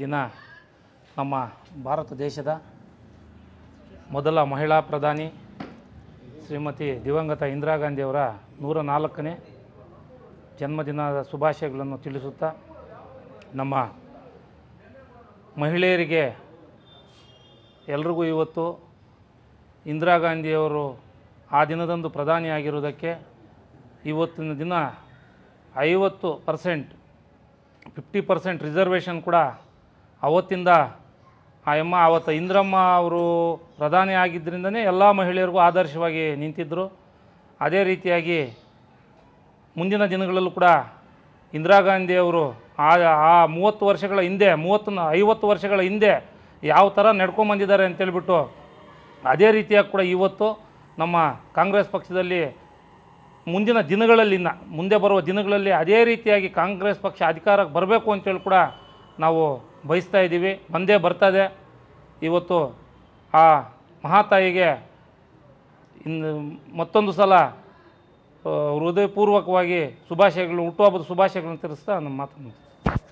ದಿನ ನಮ್ಮ ಭಾರತ ದೇಶದ ಮೊದಲ ಮಹಿಳಾ ಪ್ರಧಾನಿ ಶ್ರೀಮತಿ ದಿವಂಗತ ಇಂದಿರಾ ಗಾಂಧಿಯವರ ನೂರ ನಾಲ್ಕನೇ ಜನ್ಮದಿನದ ಶುಭಾಶಯಗಳನ್ನು ತಿಳಿಸುತ್ತಾ ನಮ್ಮ ಮಹಿಳೆಯರಿಗೆ ಎಲ್ರಿಗೂ ಇವತ್ತು ಇಂದಿರಾ ಗಾಂಧಿಯವರು ಆ ದಿನದಂದು ಪ್ರಧಾನಿಯಾಗಿರುವುದಕ್ಕೆ ಇವತ್ತಿನ ದಿನ ಐವತ್ತು ಪರ್ಸೆಂಟ್ ಫಿಫ್ಟಿ ಪರ್ಸೆಂಟ್ ರಿಸರ್ವೇಷನ್ ಕೂಡ ಅವತ್ತಿಂದ ಆ ಎಮ್ಮ ಆವತ್ತು ಇಂದ್ರಮ್ಮ ಅವರು ಪ್ರಧಾನಿ ಆಗಿದ್ದರಿಂದನೇ ಎಲ್ಲ ಮಹಿಳೆಯರಿಗೂ ಆದರ್ಶವಾಗಿ ನಿಂತಿದ್ದರು ಅದೇ ರೀತಿಯಾಗಿ ಮುಂದಿನ ದಿನಗಳಲ್ಲೂ ಕೂಡ ಇಂದಿರಾ ಗಾಂಧಿಯವರು ಆ ಆ ಮೂವತ್ತು ವರ್ಷಗಳ ಹಿಂದೆ ಮೂವತ್ತು ಐವತ್ತು ವರ್ಷಗಳ ಹಿಂದೆ ಯಾವ ಥರ ನಡ್ಕೊಂಡ್ಬಂದಿದ್ದಾರೆ ಅಂತೇಳ್ಬಿಟ್ಟು ಅದೇ ರೀತಿಯಾಗಿ ಕೂಡ ಇವತ್ತು ನಮ್ಮ ಕಾಂಗ್ರೆಸ್ ಪಕ್ಷದಲ್ಲಿ ಮುಂದಿನ ದಿನಗಳಲ್ಲಿನ ಮುಂದೆ ಬರುವ ದಿನಗಳಲ್ಲಿ ಅದೇ ರೀತಿಯಾಗಿ ಕಾಂಗ್ರೆಸ್ ಪಕ್ಷ ಅಧಿಕಾರಕ್ಕೆ ಬರಬೇಕು ಅಂತೇಳಿ ಕೂಡ ನಾವು ಬಯಸ್ತಾ ಇದ್ದೀವಿ ಬಂದೇ ಬರ್ತದೆ ಇವತ್ತು ಆ ಮಹಾತಾಯಿಗೆ ಇನ್ನು ಮತ್ತೊಂದು ಸಲ ಹೃದಯಪೂರ್ವಕವಾಗಿ ಶುಭಾಶಯಗಳು ಹುಟ್ಟುಹಬ್ಬದ ಶುಭಾಶಯಗಳನ್ನು ತಿಳಿಸ್ತಾ ನಮ್ಮ ಮಾತನ್ನು